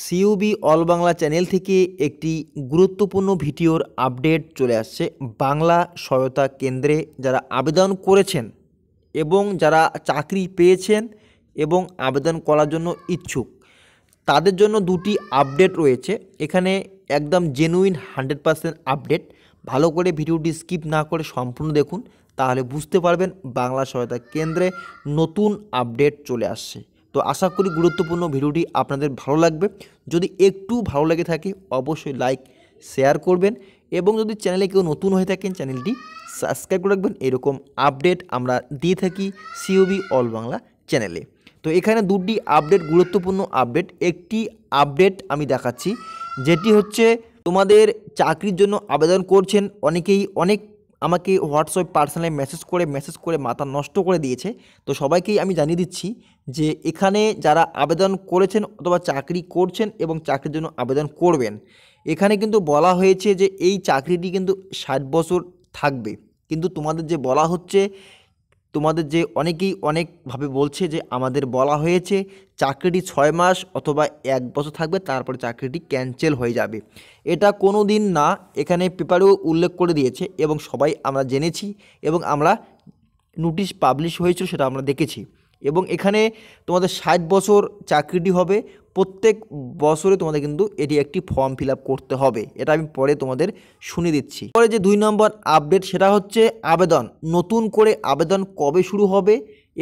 সিউবি all Bangla channel থেকে একটি গুরুত্বপূর্ণ ভিডিওর আপডেট চলে আসছে বাংলা সহায়তা কেন্দ্রে যারা আবেদন করেছেন এবং যারা চাকরি পেয়েছেন এবং আবেদন করার জন্য ইচ্ছুক তাদের জন্য দুটি আপডেট রয়েছে এখানে একদম জেনুইন হান্ড্রেড পারসেন্ট আপডেট ভালো করে ভিডিওটি স্কিপ না করে সম্পূর্ণ দেখুন তাহলে বুঝতে পারবেন বাংলা সহায়তা কেন্দ্রে নতুন আপডেট চলে আসছে তো আশা করি গুরুত্বপূর্ণ ভিডিওটি আপনাদের ভালো লাগবে যদি একটু ভালো লাগে থাকে অবশ্যই লাইক শেয়ার করবেন এবং যদি চ্যানেলে কেউ নতুন হয়ে থাকেন চ্যানেলটি সাবস্ক্রাইব করে রাখবেন এরকম আপডেট আমরা দিয়ে থাকি সিওবি অল বাংলা চ্যানেলে তো এখানে দুটি আপডেট গুরুত্বপূর্ণ আপডেট একটি আপডেট আমি দেখাচ্ছি যেটি হচ্ছে তোমাদের চাকরির জন্য আবেদন করছেন অনেকেই অনেক আমাকে হোয়াটসঅ্যাপ পার্সোনালি মেসেজ করে মেসেজ করে মাথা নষ্ট করে দিয়েছে তো সবাইকেই আমি জানিয়ে দিচ্ছি যে এখানে যারা আবেদন করেছেন অথবা চাকরি করছেন এবং চাকরির জন্য আবেদন করবেন এখানে কিন্তু বলা হয়েছে যে এই চাকরিটি কিন্তু ষাট বছর থাকবে কিন্তু তোমাদের যে বলা হচ্ছে তোমাদের যে অনেকেই অনেকভাবে বলছে যে আমাদের বলা হয়েছে চাকরিটি ছয় মাস অথবা এক বছর থাকবে তারপরে চাকরিটি ক্যান্সেল হয়ে যাবে এটা কোনো দিন না এখানে পেপারেও উল্লেখ করে দিয়েছে এবং সবাই আমরা জেনেছি এবং আমরা নোটিশ পাবলিশ হয়েছিল সেটা আমরা দেখেছি এবং এখানে তোমাদের ষাট বছর চাকরিটি হবে প্রত্যেক বছরে তোমাদের কিন্তু এটি একটি ফর্ম ফিল করতে হবে এটা আমি পরে তোমাদের শুনে দিচ্ছি পরে যে দুই নম্বর আপডেট সেটা হচ্ছে আবেদন নতুন করে আবেদন কবে শুরু হবে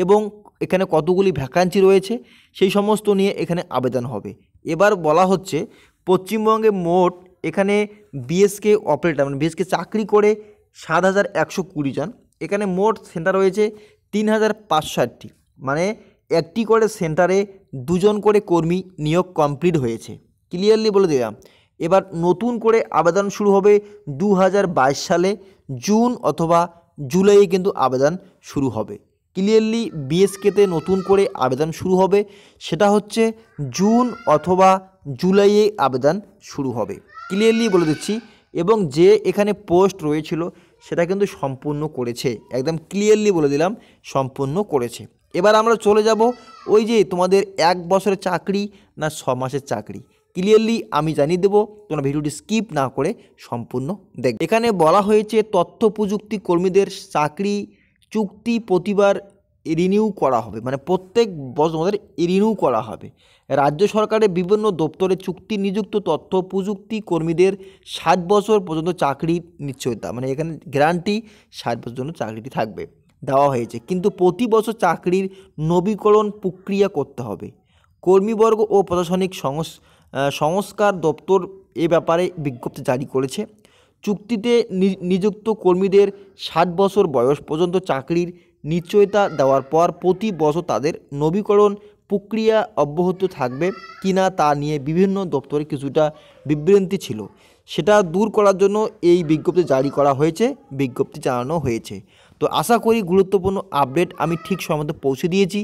এবং এখানে কতগুলি ভ্যাকান্সি রয়েছে সেই সমস্ত নিয়ে এখানে আবেদন হবে এবার বলা হচ্ছে পশ্চিমবঙ্গে মোট এখানে বিএসকে অপারেটর মানে বিএসকে চাকরি করে সাত হাজার একশো কুড়ি জন এখানে মোট সেন্টার রয়েছে তিন হাজার পাঁচশো ষাটটি মানে একটি করে সেন্টারে দুজন করে কর্মী নিয়োগ কমপ্লিট হয়েছে ক্লিয়ারলি বলে দিলাম এবার নতুন করে আবেদন শুরু হবে দু সালে জুন অথবা জুলাইয়ে কিন্তু আবেদন শুরু হবে ক্লিয়ারলি বিএসকেতে নতুন করে আবেদন শুরু হবে সেটা হচ্ছে জুন অথবা জুলাইয়ে আবেদন শুরু হবে ক্লিয়ারলি বলে দিচ্ছি এবং যে এখানে পোস্ট রয়েছিল সেটা কিন্তু সম্পূর্ণ করেছে একদম ক্লিয়ারলি বলে দিলাম সম্পূর্ণ করেছে এবার আমরা চলে যাব ওই যে তোমাদের এক বছরের চাকরি না ছ মাসের চাকরি ক্লিয়ারলি আমি জানিয়ে দেবো তোমরা ভিডিওটি স্কিপ না করে সম্পূর্ণ দেখ এখানে বলা হয়েছে তথ্য প্রযুক্তি কর্মীদের চাকরি চুক্তি প্রতিবার রিনিউ করা হবে মানে প্রত্যেক বছর আমাদের রিনিউ করা হবে রাজ্য সরকারের বিভিন্ন দপ্তরে চুক্তি নিযুক্ত তথ্য প্রযুক্তি কর্মীদের ষাট বছর পর্যন্ত চাকরি নিশ্চয়তা মানে এখানে গ্যারান্টি ষাট বছর জন্য চাকরিটি থাকবে দেওয়া হয়েছে কিন্তু প্রতি বছর চাকরির নবীকরণ প্রক্রিয়া করতে হবে কর্মীবর্গ ও প্রশাসনিক সংস্কার দপ্তর এ ব্যাপারে বিজ্ঞপ্তি জারি করেছে চুক্তিতে নিযুক্ত কর্মীদের ষাট বছর বয়স পর্যন্ত চাকরির নিশ্চয়তা দেওয়ার পর প্রতি বছর তাদের নবীকরণ প্রক্রিয়া অব্যাহত থাকবে কিনা তা নিয়ে বিভিন্ন দপ্তরে কিছুটা বিভ্রান্তি ছিল সেটা দূর করার জন্য এই বিজ্ঞপ্তি জারি করা হয়েছে বিজ্ঞপ্তি জানানো হয়েছে তো আশা করি গুরুত্বপূর্ণ আপডেট আমি ঠিক সময় মতো পৌঁছে দিয়েছি